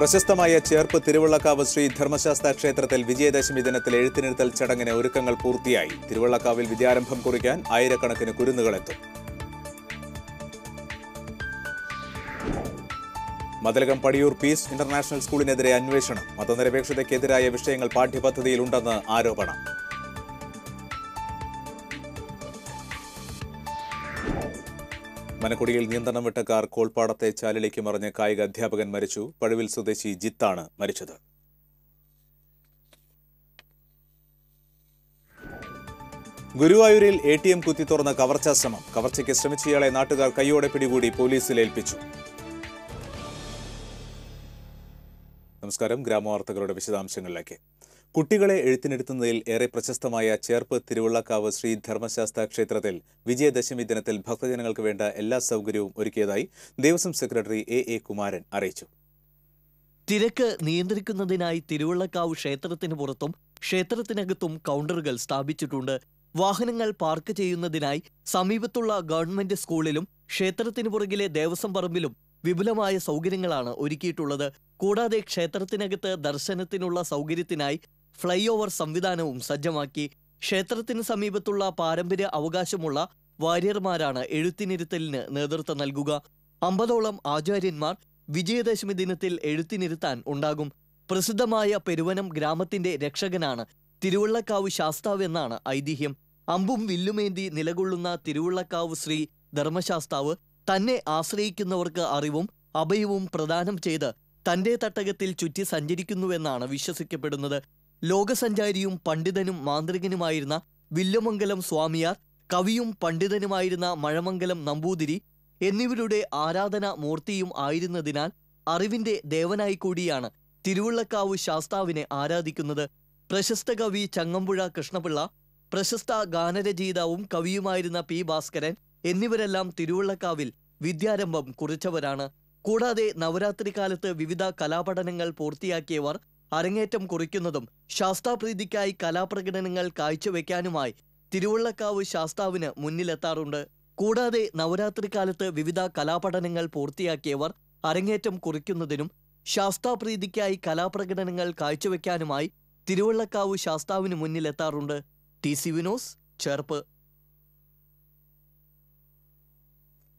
പ്രശസ്തമായ ചേർപ്പ് തിരുവള്ളക്കാവ് ശ്രീ ധർമ്മശാസ്ത്ര ക്ഷേത്രത്തിൽ വിജയദശമി ദിനത്തിൽ എഴുത്തിനിരുത്തൽ ചടങ്ങിന് ഒരുക്കങ്ങൾ പൂർത്തിയായി തിരുവള്ളക്കാവിൽ വിദ്യാരംഭം കുറിക്കാൻ ആയിരക്കണക്കിന് കുരുന്നുകളെത്തും മതിലകം പടിയൂർ പീസ് ഇന്റർനാഷണൽ സ്കൂളിനെതിരെ അന്വേഷണം മതനിരപേക്ഷതയ്ക്കെതിരായ വിഷയങ്ങൾ പാഠ്യപദ്ധതിയിലുണ്ടെന്ന് ആരോപണം മനക്കുടിയിൽ നിയന്ത്രണം കാർ കോൾപ്പാടത്തെ ചാലിലേക്ക് മറിഞ്ഞ് കായിക അധ്യാപകൻ മരിച്ചു പഴുവിൽ സ്വദേശി ജിത്താണ് മരിച്ചത് ഗുരുവായൂരിൽ എ ടി എം കുത്തിത്തുറന്ന കവർച്ചാ ശ്രമം കവർച്ചയ്ക്ക് ശ്രമിച്ചയാളെ നാട്ടുകാർ കൈയോടെ പിടികൂടി പോലീസിൽ ഏൽപ്പിച്ചു നമസ്കാരം ഗ്രാമവാർത്തകളുടെ വിശദാംശങ്ങളിലേക്ക് കുട്ടികളെ എഴുത്തിനിരുത്തുന്നതിൽ ഏറെ പ്രശസ്തമായ ചേർപ്പ് തിരുവള്ളക്കാവ് ശ്രീ ധർമ്മശാസ്ത്ര ക്ഷേത്രത്തിൽ വിജയദശമി ദിനത്തിൽ ഭക്തജനങ്ങൾക്ക് വേണ്ട എല്ലാ സൗകര്യവും ഒരുക്കിയതായി Devaswom secretary A A Kumaran അറിയിച്ചു തിരക്ക് നിയന്ത്രിക്കുന്നതിനായി തിരുവള്ളക്കാവ് ക്ഷേത്രത്തിന് പുറത്തും ക്ഷേത്രത്തിനകത്തും കൗണ്ടറുകൾ സ്ഥാപിച്ചിട്ടുണ്ട് വാഹനങ്ങൾ പാർക്ക് ചെയ്യുന്നതിനായി സമീപത്തുള്ള ഗവൺമെന്റ് സ്കൂളിലും ക്ഷേത്രത്തിന് പുറകിലെ ദേവസ്വം പറമ്പിലും വിപുലമായ സൗകര്യങ്ങളാണ് ഒരുക്കിയിട്ടുള്ളത് കൂടാതെ ക്ഷേത്രത്തിനകത്ത് ദർശനത്തിനുള്ള സൗകര്യത്തിനായി ഫ്ലൈ ഓവർ സംവിധാനവും സജ്ജമാക്കി ക്ഷേത്രത്തിന് സമീപത്തുള്ള പാരമ്പര്യ അവകാശമുള്ള വാര്യർമാരാണ് എഴുത്തിനിരുത്തലിന് നേതൃത്വം നൽകുക അമ്പതോളം ആചാര്യന്മാർ വിജയദശമി ദിനത്തിൽ എഴുത്തിനിരുത്താൻ ഉണ്ടാകും പ്രസിദ്ധമായ പെരുവനം ഗ്രാമത്തിന്റെ രക്ഷകനാണ് തിരുവള്ളക്കാവ് ശാസ്താവ് എന്നാണ് ഐതിഹ്യം അമ്പും വില്ലുമേന്തി നിലകൊള്ളുന്ന തിരുവള്ളക്കാവ് ശ്രീ ധർമ്മശാസ്താവ് തന്നെ ആശ്രയിക്കുന്നവർക്ക് അറിവും അഭയവും പ്രദാനം ചെയ്ത് തന്റെ തട്ടകത്തിൽ ചുറ്റി സഞ്ചരിക്കുന്നുവെന്നാണ് വിശ്വസിക്കപ്പെടുന്നത് ലോകസഞ്ചാരിയും പണ്ഡിതനും മാന്ത്രികനുമായിരുന്ന വില്ലമംഗലം സ്വാമിയാർ കവിയും പണ്ഡിതനുമായിരുന്ന മഴമംഗലം നമ്പൂതിരി എന്നിവരുടെ ആരാധന മൂർത്തിയും ആയിരുന്നതിനാൽ അറിവിന്റെ ദേവനായി കൂടിയാണ് തിരുവള്ളക്കാവ് ശാസ്താവിനെ ആരാധിക്കുന്നത് പ്രശസ്ത കവി ചങ്ങമ്പുഴ കൃഷ്ണപിള്ള പ്രശസ്ത ഗാനരചയിതാവും കവിയുമായിരുന്ന പി ഭാസ്കരൻ എന്നിവരെല്ലാം തിരുവള്ളക്കാവിൽ വിദ്യാരംഭം കുറിച്ചവരാണ് കൂടാതെ നവരാത്രി കാലത്ത് വിവിധ കലാപഠനങ്ങൾ പൂർത്തിയാക്കിയവർ അരങ്ങേറ്റം കുറിക്കുന്നതും ശാസ്താപ്രീതിക്കായി കലാപ്രകടനങ്ങൾ കാഴ്ചവെക്കാനുമായി തിരുവള്ളക്കാവ് ശാസ്താവിന് മുന്നിലെത്താറുണ്ട് കൂടാതെ നവരാത്രി കാലത്ത് വിവിധ കലാപഠനങ്ങൾ പൂർത്തിയാക്കിയവർ അരങ്ങേറ്റം കുറിക്കുന്നതിനും ശാസ്താപ്രീതിക്കായി കലാപ്രകടനങ്ങൾ കാഴ്ചവെക്കാനുമായി തിരുവള്ളക്കാവ് ശാസ്താവിന് മുന്നിലെത്താറുണ്ട് ടി സി വിനോസ് ചേർപ്പ്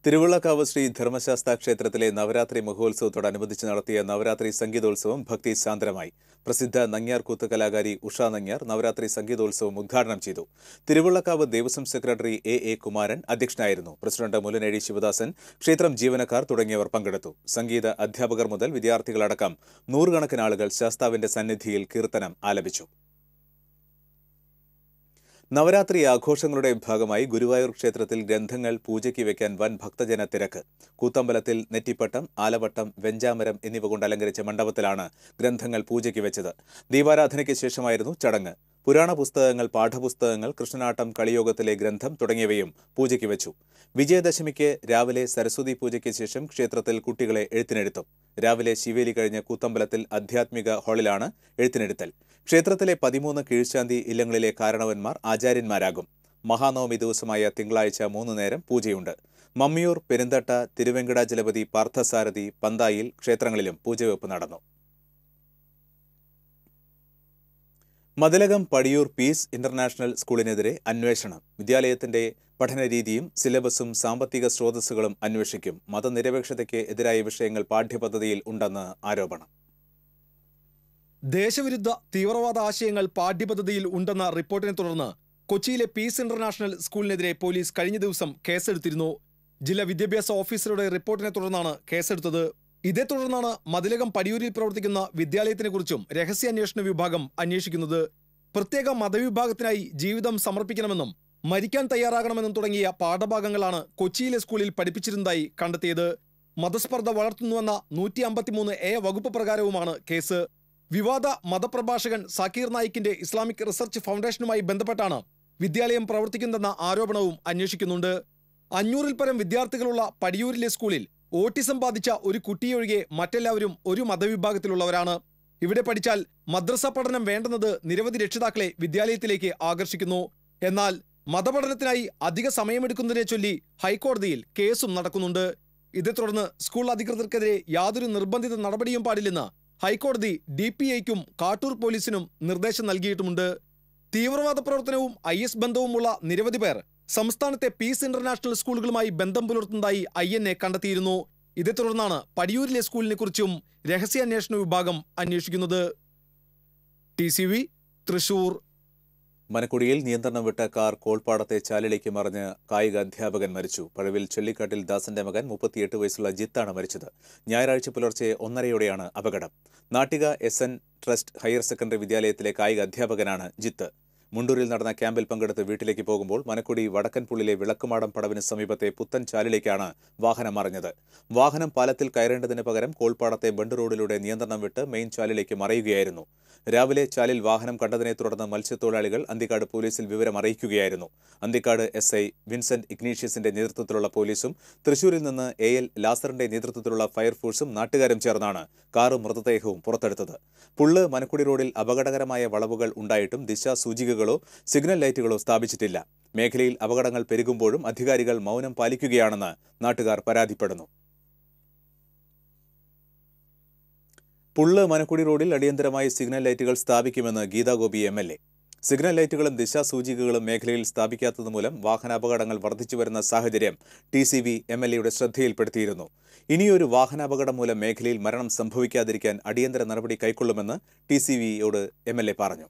തിരുവള്ളക്കാവ് ശ്രീ ധർമ്മശാസ്ത്ര ക്ഷേത്രത്തിലെ നവരാത്രി മഹോത്സവത്തോടനുബന്ധിച്ച് നടത്തിയ നവരാത്രി സംഗീതോത്സവം ഭക്തി സാന്ദ്രമായി പ്രസിദ്ധ നങ്ങ്യാർകൂത്ത് കലാകാരി ഉഷ നങ്ങ്യാർ നവരാത്രി സംഗീതോത്സവം ഉദ്ഘാടനം ചെയ്തു Thiruvallakkavu Devaswom secretary A A Kumaran അധ്യക്ഷനായിരുന്നു പ്രസിഡന്റ് മുല്ലനേഴി ശിവദാസൻ ക്ഷേത്രം ജീവനക്കാർ തുടങ്ങിയവർ പങ്കെടുത്തു സംഗീത അധ്യാപകർ മുതൽ വിദ്യാർത്ഥികളടക്കം നൂറുകണക്കിനാളുകൾ ശാസ്താവിന്റെ സന്നിധിയിൽ കീർത്തനം ആലപിച്ചു നവരാത്രി ആഘോഷങ്ങളുടെ ഭാഗമായി ഗുരുവായൂർ ക്ഷേത്രത്തിൽ ഗ്രന്ഥങ്ങൾ പൂജയ്ക്ക് വെക്കാൻ വൻ ഭക്തജന തിരക്ക് കൂത്തമ്പലത്തിൽ നെറ്റിപ്പട്ടം ആലവട്ടം വെഞ്ചാമരം എന്നിവ കൊണ്ട് അലങ്കരിച്ച മണ്ഡപത്തിലാണ് ഗ്രന്ഥങ്ങൾ പൂജയ്ക്ക് വെച്ചത് ദീപാരാധനയ്ക്ക് ശേഷമായിരുന്നു ചടങ്ങ് പുരാണ പുസ്തകങ്ങൾ പാഠപുസ്തകങ്ങൾ കൃഷ്ണനാട്ടം കളിയോഗത്തിലെ ഗ്രന്ഥം തുടങ്ങിയവയും പൂജയ്ക്ക് വെച്ചു വിജയദശമിക്ക് രാവിലെ സരസ്വതി പൂജയ്ക്ക് ശേഷം ക്ഷേത്രത്തിൽ കുട്ടികളെ എഴുത്തിനെഴുത്തും രാവിലെ ശിവേലി കഴിഞ്ഞ് കൂത്തമ്പലത്തിൽ അധ്യാത്മിക ഹാളിലാണ് എഴുത്തിനെടുത്തൽ ക്ഷേത്രത്തിലെ പതിമൂന്ന് കീഴ്ശാന്തി ഇല്ലങ്ങളിലെ കാരണവന്മാർ ആചാര്യന്മാരാകും മഹാനവമി ദിവസമായ തിങ്കളാഴ്ച മൂന്ന് നേരം പൂജയുണ്ട് മമ്മിയൂർ പെരുന്തട്ട തിരുവെങ്കടാചലപതി പാർത്ഥസാരഥി പന്തായിൽ ക്ഷേത്രങ്ങളിലും പൂജവെപ്പ് നടന്നു മതിലകം പടിയൂർ പീസ് ഇന്റർനാഷണൽ സ്കൂളിനെതിരെ അന്വേഷണം വിദ്യാലയത്തിന്റെ പഠനരീതിയും സിലബസും സാമ്പത്തിക സ്രോതസ്സുകളും അന്വേഷിക്കും മതനിരപേക്ഷതയ്ക്ക് എതിരായ വിഷയങ്ങൾ പാഠ്യപദ്ധതിയിൽ ഉണ്ടെന്ന് ആരോപണം ദേശവിരുദ്ധ തീവ്രവാദ ആശയങ്ങൾ പാഠ്യപദ്ധതിയിൽ ഉണ്ടെന്ന റിപ്പോർട്ടിനെ തുടർന്ന് കൊച്ചിയിലെ പീസ് ഇന്റർനാഷണൽ സ്കൂളിനെതിരെ പോലീസ് കഴിഞ്ഞ ദിവസം കേസെടുത്തിരുന്നു ജില്ലാ വിദ്യാഭ്യാസ ഓഫീസറുടെ റിപ്പോർട്ടിനെ തുടർന്നാണ് കേസെടുത്തത് ഇതേ തുടർന്നാണ് മതിലകം പടിയൂരിൽ പ്രവർത്തിക്കുന്ന രഹസ്യ രഹസ്യാന്വേഷണ വിഭാഗം അന്വേഷിക്കുന്നത് പ്രത്യേക മതവിഭാഗത്തിനായി ജീവിതം സമർപ്പിക്കണമെന്നും മരിക്കാൻ തയ്യാറാകണമെന്നും തുടങ്ങിയ പാഠഭാഗങ്ങളാണ് കൊച്ചിയിലെ സ്കൂളിൽ പഠിപ്പിച്ചിരുന്നതായി കണ്ടെത്തിയത് മതസ്പർദ്ധ വളർത്തുന്നുവെന്ന നൂറ്റി അമ്പത്തിമൂന്ന് എ വകുപ്പ് പ്രകാരവുമാണ് കേസ് വിവാദ മതപ്രഭാഷകൻ സാക്കീർ നായിക്കിന്റെ ഇസ്ലാമിക് റിസർച്ച് ഫൗണ്ടേഷനുമായി ബന്ധപ്പെട്ടാണ് വിദ്യാലയം പ്രവർത്തിക്കുന്നതെന്ന ആരോപണവും അന്വേഷിക്കുന്നുണ്ട് അഞ്ഞൂറിൽ പരം വിദ്യാർത്ഥികളുള്ള പടിയൂരിലെ സ്കൂളിൽ ഓട്ടിസം ബാധിച്ച ഒരു കുട്ടിയൊഴികെ മറ്റെല്ലാവരും ഒരു മതവിഭാഗത്തിലുള്ളവരാണ് ഇവിടെ പഠിച്ചാൽ മദ്രസ പഠനം വേണ്ടെന്നത് നിരവധി രക്ഷിതാക്കളെ വിദ്യാലയത്തിലേക്ക് ആകർഷിക്കുന്നു എന്നാൽ മതപഠനത്തിനായി അധിക സമയമെടുക്കുന്നതിനെ ചൊല്ലി ഹൈക്കോടതിയിൽ കേസും നടക്കുന്നുണ്ട് ഇതേ തുടർന്ന് സ്കൂൾ അധികൃതർക്കെതിരെ യാതൊരു നിർബന്ധിത നടപടിയും പാടില്ലെന്ന് ഹൈക്കോടതി ഡി പി ഐക്കും കാട്ടൂർ പോലീസിനും നിർദ്ദേശം നൽകിയിട്ടുമുണ്ട് തീവ്രവാദ പ്രവർത്തനവും ഐ എസ് ബന്ധവുമുള്ള നിരവധി പേർ സംസ്ഥാനത്തെ പീസ് ഇന്റർനാഷണൽ സ്കൂളുകളുമായി ബന്ധം പുലർത്തുന്നതായി ഐ എൻ എ കണ്ടെത്തിയിരുന്നു ഇതേ തുടർന്നാണ് പടിയൂരിലെ സ്കൂളിനെ കുറിച്ചും രഹസ്യാന്വേഷണ വിഭാഗം അന്വേഷിക്കുന്നത് തൃശൂർ മനക്കുടിയിൽ നിയന്ത്രണം വിട്ട കാർ കോൾപ്പാടത്തെ ചാലിലേക്ക് മറിഞ്ഞ് കായിക അധ്യാപകൻ മരിച്ചു പഴവിൽ ചൊല്ലിക്കാട്ടിൽ ദാസന്റെ മകൻ മുപ്പത്തിയെട്ട് വയസ്സുള്ള ജിത്താണ് മരിച്ചത് ഞായറാഴ്ച പുലർച്ചെ ഒന്നരയോടെയാണ് അപകടം Nattika S N trust higher secondary വിദ്യാലയത്തിലെ കായിക അധ്യാപകനാണ് ജിത്ത് മുണ്ടൂരിൽ നടന്ന ക്യാമ്പിൽ പങ്കെടുത്ത് വീട്ടിലേക്ക് പോകുമ്പോൾ മനക്കുടി വടക്കൻപുള്ളിലെ വിളക്കുമാടം പടവിന് സമീപത്തെ പുത്തൻ ചാലിലേക്കാണ് വാഹനം മറിഞ്ഞത് വാഹനം പാലത്തിൽ കയറേണ്ടതിന് പകരം കോൾപ്പാടത്തെ ബണ്ട് റോഡിലൂടെ നിയന്ത്രണം വിട്ട് മെയിൻ ചാലിലേക്ക് മറിയുകയായിരുന്നു രാവിലെ ചാലിൽ വാഹനം കണ്ടതിനെ തുടർന്ന് മത്സ്യത്തൊഴിലാളികൾ അന്തിക്കാട് പോലീസിൽ വിവരം അറിയിക്കുകയായിരുന്നു അന്തിക്കാട് എസ് ഐ വിൻസെന്റ് ഇഗ്നീഷ്യസിന്റെ നേതൃത്വത്തിലുള്ള പോലീസും തൃശൂരിൽ നിന്ന് എ എൽ ലാസറിന്റെ നേതൃത്വത്തിലുള്ള ഫയർഫോഴ്സും നാട്ടുകാരും ചേർന്നാണ് കാറും മൃതദേഹവും പുറത്തെടുത്തത് പുള്ള് മനക്കുടി റോഡിൽ അപകടകരമായ വളവുകൾ ഉണ്ടായിട്ടും ദിശാസൂചികകൾ ബോർഡുകളോ സിഗ്നൽ ലൈറ്റുകളോ സ്ഥാപിച്ചിട്ടില്ല മേഖലയിൽ അപകടങ്ങൾ പെരുകുമ്പോഴും അധികാരികൾ മൗനം പാലിക്കുകയാണെന്ന് നാട്ടുകാർ പരാതിപ്പെടുന്നു പുള്ള് മനക്കുടി റോഡിൽ അടിയന്തരമായി സിഗ്നൽ ലൈറ്റുകൾ സ്ഥാപിക്കുമെന്ന് Geetha Gopi M L A signal ലൈറ്റുകളും ദിശാസൂചികകളും മേഖലയിൽ സ്ഥാപിക്കാത്തത് മൂലം വാഹനാപകടങ്ങൾ വർദ്ധിച്ചു വരുന്ന സാഹചര്യം T C V M L എയുടെ ശ്രദ്ധയിൽപ്പെടുത്തിയിരുന്നു ഇനിയൊരു വാഹനാപകടം മൂലം മേഖലയിൽ മരണം സംഭവിക്കാതിരിക്കാൻ അടിയന്തര നടപടി കൈക്കൊള്ളുമെന്ന് ടി സി വിയോട് എം എൽ എ പറഞ്ഞു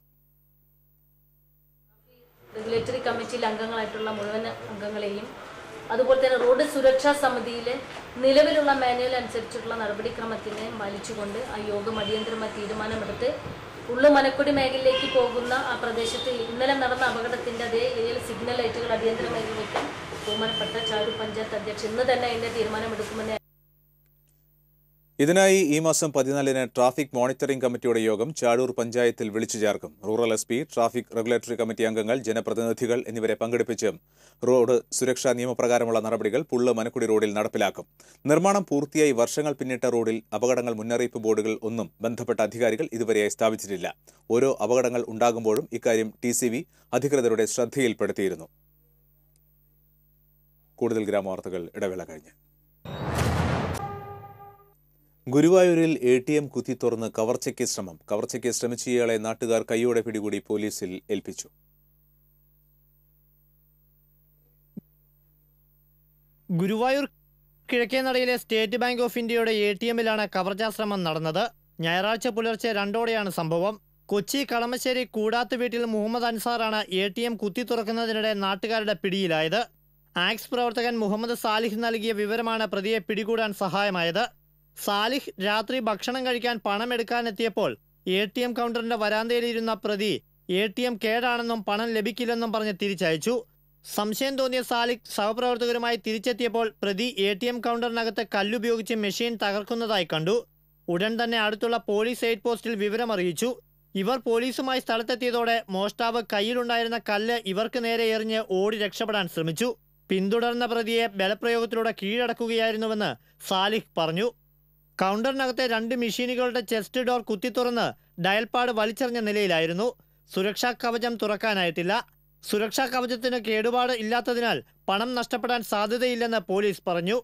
റെഗുലേറ്ററി കമ്മിറ്റിയിലെ അംഗങ്ങളായിട്ടുള്ള മുഴുവൻ അംഗങ്ങളെയും അതുപോലെ തന്നെ റോഡ് സുരക്ഷാ സമിതിയിലെ നിലവിലുള്ള മാനുവൽ അനുസരിച്ചിട്ടുള്ള നടപടിക്രമത്തിനെ പാലിച്ചുകൊണ്ട് ആ യോഗം അടിയന്തരമായി തീരുമാനമെടുത്ത് ഉള്ളു മനക്കുടി മേഖലയിലേക്ക് പോകുന്ന ആ പ്രദേശത്ത് ഇന്നലെ നടന്ന അപകടത്തിന്റെ അതേ ഏഴ് സിഗ്നൽ ലൈറ്റുകൾ അടിയന്തരമായി വയ്ക്കാൻ ബഹുമാനപ്പെട്ട ചാരു പഞ്ചായത്ത് അധ്യക്ഷൻ ഇന്ന് തന്നെ അതിൻ്റെ തീരുമാനമെടുക്കുമെന്ന് ഇതിനായി ഈ മാസം പതിനാലിന് ട്രാഫിക് മോണിറ്ററിംഗ് കമ്മിറ്റിയുടെ യോഗം ചാഴൂർ പഞ്ചായത്തിൽ വിളിച്ചു ചേർക്കും rural S P traffic regulatory committee അംഗങ്ങൾ ജനപ്രതിനിധികൾ എന്നിവരെ പങ്കെടുപ്പിച്ച് റോഡ് സുരക്ഷാ നിയമപ്രകാരമുള്ള നടപടികൾ പുള്ള് മനക്കുടി റോഡിൽ നടപ്പിലാക്കും നിർമ്മാണം പൂർത്തിയായി വർഷങ്ങൾ പിന്നിട്ട റോഡിൽ അപകടങ്ങൾ മുന്നറിയിപ്പ് ബോർഡുകൾ ഒന്നും ബന്ധപ്പെട്ട അധികാരികൾ ഇതുവരെയായി സ്ഥാപിച്ചിട്ടില്ല ഓരോ അപകടങ്ങൾ ഉണ്ടാകുമ്പോഴും ഇക്കാര്യം ടി അധികൃതരുടെ ശ്രദ്ധയിൽപ്പെടുത്തിയിരുന്നു കൂടുതൽ ഗ്രാമവാർത്തകൾ ഇടവേള കഴിഞ്ഞ് ഗുരുവായൂരിൽ എ ടി എം കുത്തി തുറന്ന് കവർച്ചയ്ക്ക് ശ്രമം കവർച്ചയ്ക്ക് ശ്രമിച്ച ഇയാളെ നാട്ടുകാർ കൈയോടെ പിടികൂടി പോലീസിൽ ഏൽപ്പിച്ചു ഗുരുവായൂർ കിഴക്കേ നടയിലെ സ്റ്റേറ്റ് ബാങ്ക് ഓഫ് ഇന്ത്യയുടെ എ ടി എമ്മിലാണ് കവർച്ചാ ശ്രമം നടന്നത് ഞായറാഴ്ച പുലർച്ചെ രണ്ടോടെയാണ് സംഭവം കൊച്ചി കളമശ്ശേരി കൂടാത്ത് വീട്ടിൽ മുഹമ്മദ് അൻസാറാണ് എ ടി എം കുത്തി തുറക്കുന്നതിനിടെ നാട്ടുകാരുടെ പിടിയിലായത് ആക്സ് പ്രവർത്തകൻ മുഹമ്മദ് സാലിഹ് നൽകിയ വിവരമാണ് പ്രതിയെ പിടികൂടാൻ സഹായമായത് സാലിഹ് രാത്രി ഭക്ഷണം കഴിക്കാൻ പണമെടുക്കാനെത്തിയപ്പോൾ എ ടി എം കൗണ്ടറിന്റെ വരാന്തയിലിരുന്ന പ്രതി എ ടി എം കേടാണെന്നും പണം ലഭിക്കില്ലെന്നും പറഞ്ഞ് തിരിച്ചയച്ചു സംശയം തോന്നിയ സാലിഖ് സഹപ്രവർത്തകരുമായി തിരിച്ചെത്തിയപ്പോൾ പ്രതി എ ടി എം കൗണ്ടറിനകത്ത് കല്ലുപയോഗിച്ച് മെഷീൻ തകർക്കുന്നതായി കണ്ടു ഉടൻ തന്നെ അടുത്തുള്ള പോലീസ് എയ്ഡ് പോസ്റ്റിൽ വിവരമറിയിച്ചു ഇവർ പോലീസുമായി സ്ഥലത്തെത്തിയതോടെ മോഷ്ടാവ് കയ്യിലുണ്ടായിരുന്ന കല്ല് ഇവർക്ക് നേരെ എറിഞ്ഞ് ഓടി രക്ഷപ്പെടാൻ ശ്രമിച്ചു പിന്തുടർന്ന പ്രതിയെ ബലപ്രയോഗത്തിലൂടെ കീഴടക്കുകയായിരുന്നുവെന്ന് സാലിഹ് പറഞ്ഞു കൗണ്ടറിനകത്തെ രണ്ട് മെഷീനുകളുടെ ചെസ്റ്റ് ഡോർ കുത്തി തുറന്ന് ഡയൽപാട് വലിച്ചെറിഞ്ഞ നിലയിലായിരുന്നു സുരക്ഷാ കവചം തുറക്കാനായിട്ടില്ല സുരക്ഷാ കവചത്തിന് കേടുപാട് ഇല്ലാത്തതിനാൽ പണം നഷ്ടപ്പെടാൻ സാധ്യതയില്ലെന്ന് പോലീസ് പറഞ്ഞു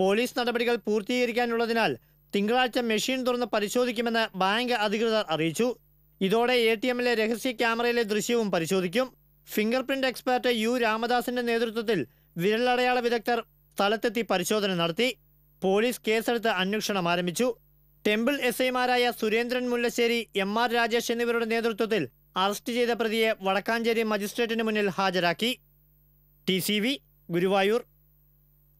പോലീസ് നടപടികൾ പൂർത്തീകരിക്കാനുള്ളതിനാൽ തിങ്കളാഴ്ച മെഷീൻ തുറന്ന് പരിശോധിക്കുമെന്ന് ബാങ്ക് അധികൃതർ അറിയിച്ചു ഇതോടെ എ ടി എമ്മിലെ രഹസ്യ ക്യാമറയിലെ ദൃശ്യവും പരിശോധിക്കും ഫിംഗർ പ്രിന്റ് എക്സ്പെർട്ട് യു രാമദാസിന്റെ നേതൃത്വത്തിൽ വിരലടയാള വിദഗ്ധർ സ്ഥലത്തെത്തി പരിശോധന നടത്തി പോലീസ് കേസെടുത്ത് അന്വേഷണം ആരംഭിച്ചു ടെമ്പിൾ എസ് ഐമാരായ സുരേന്ദ്രൻ മുല്ലശ്ശേരി എം ആർ രാജേഷ് എന്നിവരുടെ നേതൃത്വത്തിൽ അറസ്റ്റ് ചെയ്ത പ്രതിയെ വടക്കാഞ്ചേരി മജിസ്ട്രേറ്റിന് മുന്നിൽ ഹാജരാക്കി ടി സി വി ഗുരുവായൂർ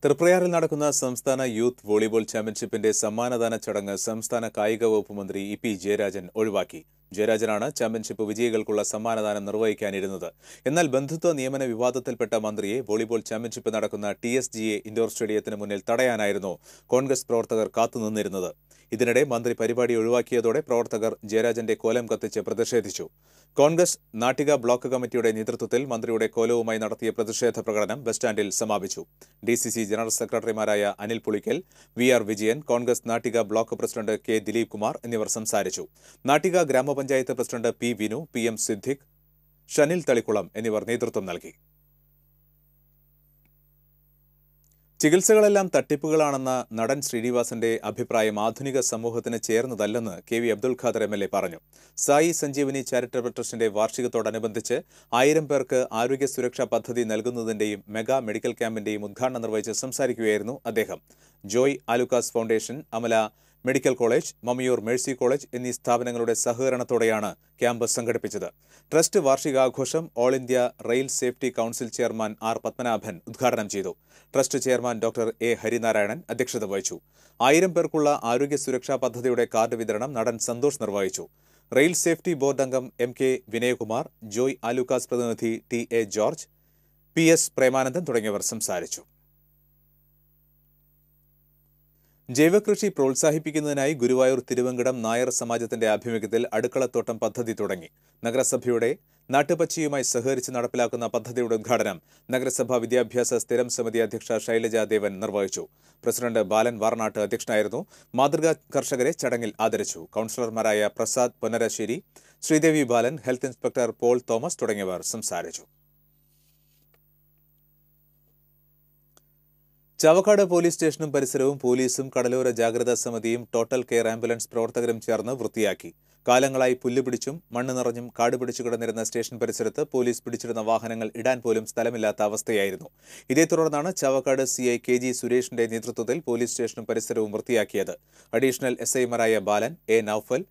തൃപ്രയാറിൽ നടക്കുന്ന സംസ്ഥാന യൂത്ത് വോളിബോൾ ചാമ്പ്യൻഷിപ്പിന്റെ സമ്മാനദാന ചടങ്ങ് സംസ്ഥാന കായിക വകുപ്പ് മന്ത്രി ഇ പി ജയരാജൻ ഒഴിവാക്കി ജയരാജനാണ് ചാമ്പ്യൻഷിപ്പ് വിജയികൾക്കുള്ള സമ്മാനദാനം നിർവഹിക്കാനിരുന്നത് എന്നാൽ ബന്ധുത്വ നിയമന വിവാദത്തിൽപ്പെട്ട മന്ത്രിയെ വോളിബോൾ ചാമ്പ്യൻഷിപ്പ് നടക്കുന്ന ടി എസ് ജിയെ ഇൻഡോർ സ്റ്റേഡിയത്തിന് മുന്നിൽ തടയാനായിരുന്നു കോൺഗ്രസ് പ്രവർത്തകർ കാത്തുനിന്നിരുന്നത് ഇതിനിടെ മന്ത്രി പരിപാടി ഒഴിവാക്കിയതോടെ പ്രവർത്തകർ ജയരാജന്റെ കോലം കത്തിച്ച് പ്രതിഷേധിച്ചു കോൺഗ്രസ് നാട്ടിക ബ്ലോക്ക് കമ്മിറ്റിയുടെ നേതൃത്വത്തിൽ മന്ത്രിയുടെ കോലവുമായി നടത്തിയ പ്രതിഷേധ പ്രകടനം ബസ് സ്റ്റാൻഡിൽ സമാപിച്ചു ഡി സി സി ജനറൽ സെക്രട്ടറിമാരായ Anil Pulikkal V R Vijayan Congress Nattika block president K Dileep Kumar എന്നിവർ സംസാരിച്ചു നാട്ടിക ഗ്രാമപഞ്ചായത്ത് president P Vinu P M Siddique Shanil Thalikkulam എന്നിവർ നേതൃത്വം നൽകി ചികിത്സകളെല്ലാം തട്ടിപ്പുകളാണെന്ന നടൻ ശ്രീനിവാസന്റെ അഭിപ്രായം ആധുനിക സമൂഹത്തിന് ചേർന്നതല്ലെന്ന് K V Abdul Khader M L A പറഞ്ഞു സായി സഞ്ജീവനി ചാരിറ്റബിൾ ട്രസ്റ്റിന്റെ വാർഷികത്തോടനുബന്ധിച്ച് ആയിരം പേർക്ക് ആരോഗ്യ സുരക്ഷാ പദ്ധതി നൽകുന്നതിന്റെയും മെഗാ മെഡിക്കൽ ക്യാമ്പിന്റെയും ഉദ്ഘാടനം നിർവഹിച്ച് സംസാരിക്കുകയായിരുന്നു അദ്ദേഹം Joy Alukkas foundation Amala medical college Mammiyoor mercy college എന്നീ സ്ഥാപനങ്ങളുടെ സഹകരണത്തോടെയാണ് ക്യാമ്പസ് സംഘടിപ്പിച്ചത് ട്രസ്റ്റ് വാർഷികാഘോഷം all India rail safety council chairman R Padmanabhan ഉദ്ഘാടനം ചെയ്തു trust chairman doctor A Harinarayanan അധ്യക്ഷത വഹിച്ചു ആയിരം പേർക്കുള്ള ആരോഗ്യ സുരക്ഷാ പദ്ധതിയുടെ കാർഡ് വിതരണം നടൻ സന്തോഷ് നിർവഹിച്ചു റെയിൽ സേഫ്റ്റി ബോർഡ് അംഗം എം കെ വിനയകുമാർ ജോയ് ആലുക്കാസ് പ്രതിനിധി T A George P S Premanandan തുടങ്ങിയവർ സംസാരിച്ചു ജൈവകൃഷി പ്രോത്സാഹിപ്പിക്കുന്നതിനായി ഗുരുവായൂർ തിരുവങ്കടം നായർ സമാജത്തിന്റെ ആഭിമുഖ്യത്തിൽ അടുക്കളത്തോട്ടം പദ്ധതി തുടങ്ങി നഗരസഭയുടെ നാട്ടുപച്ചിയുമായി സഹകരിച്ച് നടപ്പിലാക്കുന്ന പദ്ധതിയുടെ ഉദ്ഘാടനം നഗരസഭാ വിദ്യാഭ്യാസ സ്ഥിരം സമിതി അധ്യക്ഷ ശൈലജ ദേവൻ നിർവഹിച്ചു പ്രസിഡന്റ് ബാലൻ വാർനാട്ട് അധ്യക്ഷനായിരുന്നു മാതൃകാ കർഷകരെ ചടങ്ങിൽ ആദരിച്ചു കൌൺസിലർമാരായ Prasad Ponnarassery Sreedevi Balan health inspector Paul Thomas തുടങ്ങിയവർ സംസാരിച്ചു ചവക്കാട് പോലീസ് സ്റ്റേഷനും പരിസരവും പോലീസും കടലോര ജാഗ്രതാ സമിതിയും ടോട്ടൽ കെയർ ആംബുലൻസ് പ്രവർത്തകരും ചേർന്ന് വൃത്തിയാക്കി കാലങ്ങളായി പുല്ല് പിടിച്ചും മണ്ണ് നിറഞ്ഞും കാട് പിടിച്ചു കിടന്നിരുന്ന സ്റ്റേഷൻ പരിസരത്ത് പോലീസ് പിടിച്ചിരുന്ന വാഹനങ്ങൾ ഇടാൻ പോലും സ്ഥലമില്ലാത്ത അവസ്ഥയായിരുന്നു ഇതേ തുടർന്നാണ് Chavakkad C I K G സുരേഷിന്റെ നേതൃത്വത്തിൽ പോലീസ് സ്റ്റേഷനും പരിസരവും വൃത്തിയാക്കിയത് അഡീഷണൽ എസ് ഐമാരായ Balan A Noufal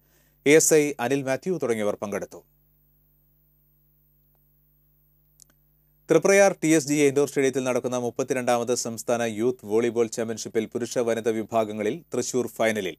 A S I Anil Mathew തുടങ്ങിയവർ പങ്കെടുത്തു Thriprayar T S G indoor സ്റ്റേഡിയത്തിൽ നടക്കുന്ന മുപ്പത്തിരണ്ടാമത് സംസ്ഥാന യൂത്ത് വോളിബോൾ ചാമ്പ്യൻഷിപ്പിൽ പുരുഷ വനിതാ വിഭാഗങ്ങളിൽ തൃശൂർ ഫൈനലിൽ